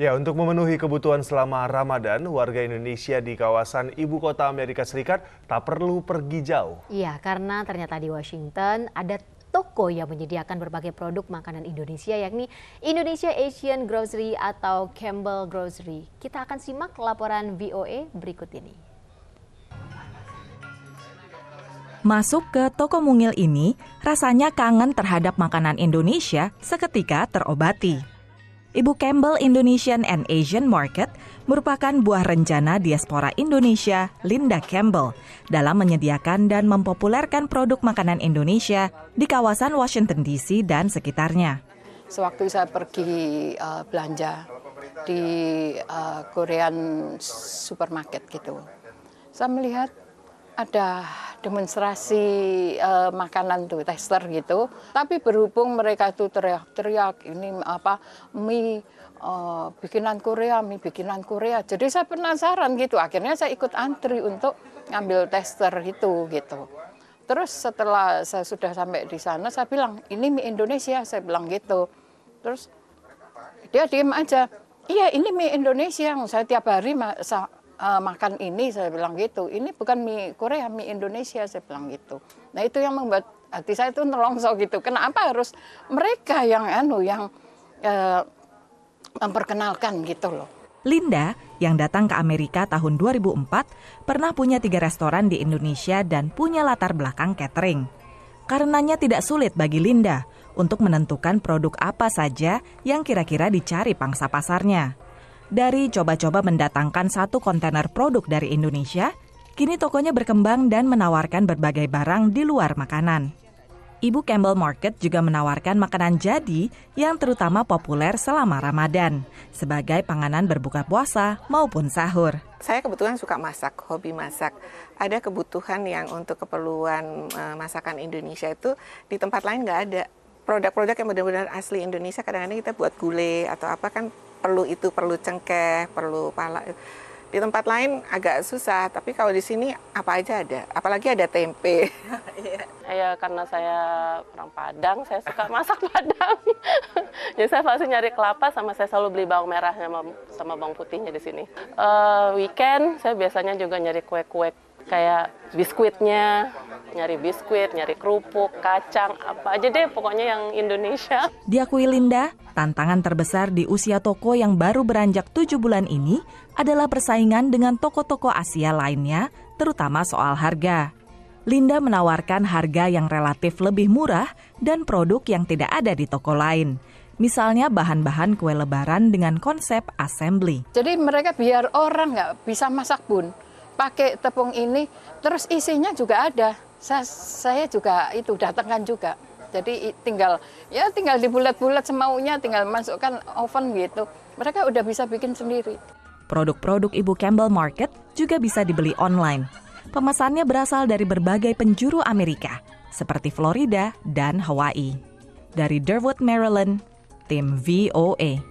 Ya, untuk memenuhi kebutuhan selama Ramadan, warga Indonesia di kawasan ibu kota Amerika Serikat tak perlu pergi jauh. Iya, karena ternyata di Washington ada toko yang menyediakan berbagai produk makanan Indonesia yakni Indonesia Asian Grocery atau Campbell Grocery. Kita akan simak laporan VOA e berikut ini. Masuk ke toko mungil ini, rasanya kangen terhadap makanan Indonesia seketika terobati. Ibu Campbell Indonesian and Asian Market merupakan buah rencana diaspora Indonesia Linda Campbell dalam menyediakan dan mempopulerkan produk makanan Indonesia di kawasan Washington DC dan sekitarnya. Sewaktu saya pergi uh, belanja di uh, Korean supermarket gitu, saya melihat ada demonstrasi uh, makanan tuh tester gitu. Tapi berhubung mereka tuh teriak-teriak ini apa mie uh, bikinan Korea, mie bikinan Korea. Jadi saya penasaran gitu. Akhirnya saya ikut antri untuk ngambil tester itu gitu. Terus setelah saya sudah sampai di sana saya bilang ini mie Indonesia, saya bilang gitu. Terus dia diem aja. Iya ini mie Indonesia yang saya tiap hari uh, makan ini saya bilang gitu ini bukan mie Korea mie Indonesia saya bilang gitu nah itu yang membuat hati saya itu nelongso gitu kenapa harus mereka yang anu yang uh, memperkenalkan gitu loh Linda yang datang ke Amerika tahun 2004 pernah punya tiga restoran di Indonesia dan punya latar belakang catering. Karenanya tidak sulit bagi Linda untuk menentukan produk apa saja yang kira-kira dicari pangsa pasarnya. Dari coba-coba mendatangkan satu kontainer produk dari Indonesia, kini tokonya berkembang dan menawarkan berbagai barang di luar makanan. Ibu Campbell Market juga menawarkan makanan jadi yang terutama populer selama Ramadan, sebagai panganan berbuka puasa maupun sahur. Saya kebetulan suka masak, hobi masak. Ada kebutuhan yang untuk keperluan e, masakan Indonesia itu di tempat lain nggak ada. Produk-produk yang benar-benar asli Indonesia kadang-kadang kita buat gulai atau apa kan perlu itu perlu cengkeh perlu pala di tempat lain agak susah tapi kalau di sini apa aja ada apalagi ada tempe ya karena saya orang Padang saya suka masak Padang jadi saya pasti nyari kelapa sama saya selalu beli bawang merah sama, sama bawang putihnya di sini uh, weekend saya biasanya juga nyari kue-kue kayak biskuitnya nyari biskuit, nyari kerupuk, kacang, apa aja deh pokoknya yang Indonesia. Diakui Linda, tantangan terbesar di usia toko yang baru beranjak 7 bulan ini adalah persaingan dengan toko-toko Asia lainnya, terutama soal harga. Linda menawarkan harga yang relatif lebih murah dan produk yang tidak ada di toko lain misalnya bahan-bahan kue lebaran dengan konsep assembly. Jadi mereka biar orang nggak bisa masak pun, pakai tepung ini, terus isinya juga ada saya, saya juga itu datangkan juga. Jadi tinggal ya tinggal dibulat-bulat semaunya, tinggal masukkan oven gitu. Mereka udah bisa bikin sendiri. Produk-produk Ibu Campbell Market juga bisa dibeli online. Pemesannya berasal dari berbagai penjuru Amerika, seperti Florida dan Hawaii. Dari Durwood, Maryland, tim VOA.